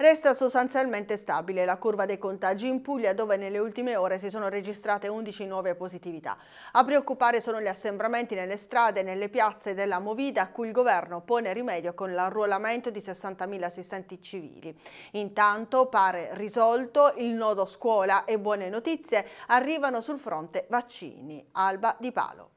Resta sostanzialmente stabile la curva dei contagi in Puglia dove nelle ultime ore si sono registrate 11 nuove positività. A preoccupare sono gli assembramenti nelle strade e nelle piazze della Movida a cui il governo pone rimedio con l'arruolamento di 60.000 assistenti civili. Intanto pare risolto il nodo scuola e buone notizie arrivano sul fronte vaccini. Alba Di Palo.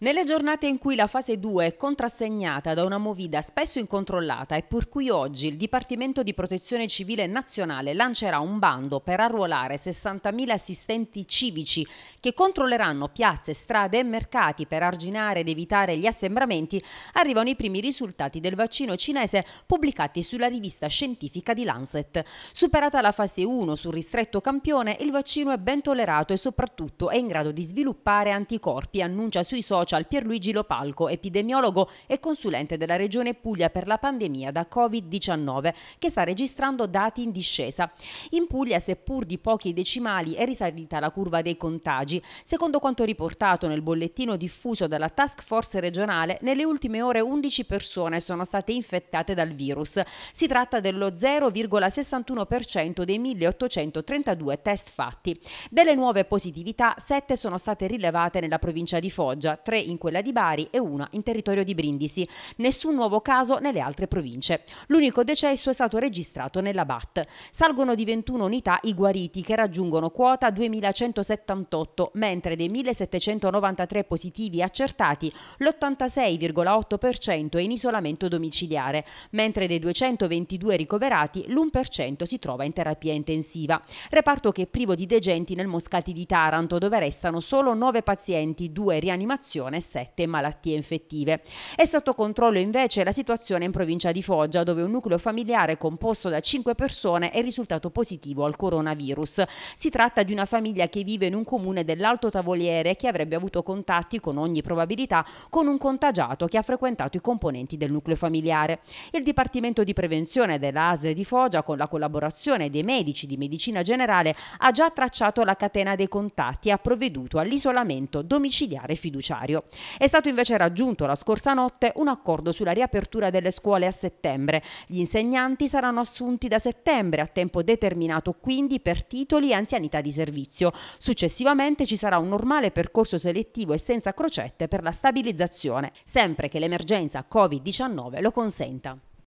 Nelle giornate in cui la fase 2 è contrassegnata da una movida spesso incontrollata e per cui oggi il Dipartimento di Protezione Civile Nazionale lancerà un bando per arruolare 60.000 assistenti civici che controlleranno piazze, strade e mercati per arginare ed evitare gli assembramenti, arrivano i primi risultati del vaccino cinese pubblicati sulla rivista scientifica di Lancet. Superata la fase 1 sul ristretto campione, il vaccino è ben tollerato e soprattutto è in grado di sviluppare anticorpi, annuncia sui social social Pierluigi Lopalco, epidemiologo e consulente della Regione Puglia per la pandemia da Covid-19, che sta registrando dati in discesa. In Puglia, seppur di pochi decimali, è risalita la curva dei contagi. Secondo quanto riportato nel bollettino diffuso dalla task force regionale, nelle ultime ore 11 persone sono state infettate dal virus. Si tratta dello 0,61% dei 1832 test fatti. Delle nuove positività, 7 sono state rilevate nella provincia di Foggia, 3 tre in quella di Bari e una in territorio di Brindisi. Nessun nuovo caso nelle altre province. L'unico decesso è stato registrato nella BAT. Salgono di 21 unità i guariti che raggiungono quota 2178, mentre dei 1793 positivi accertati l'86,8% è in isolamento domiciliare, mentre dei 222 ricoverati l'1% si trova in terapia intensiva. Reparto che è privo di degenti nel Moscati di Taranto, dove restano solo 9 pazienti, 2 rianimazioni depressione e 7 malattie infettive. È sotto controllo invece la situazione in provincia di Foggia, dove un nucleo familiare composto da 5 persone è risultato positivo al coronavirus. Si tratta di una famiglia che vive in un comune dell'Alto Tavoliere che avrebbe avuto contatti con ogni probabilità con un contagiato che ha frequentato i componenti del nucleo familiare. Il Dipartimento di Prevenzione dell'ASE di Foggia, con la collaborazione dei medici di medicina generale, ha già tracciato la catena dei contatti e ha provveduto all'isolamento domiciliare fiduciario sanitario. È stato invece raggiunto la scorsa notte un accordo sulla riapertura delle scuole a settembre. Gli insegnanti saranno assunti da settembre a tempo determinato quindi per titoli e anzianità di servizio. Successivamente ci sarà un normale percorso selettivo e senza crocette per la stabilizzazione, sempre che l'emergenza Covid-19 lo consenta.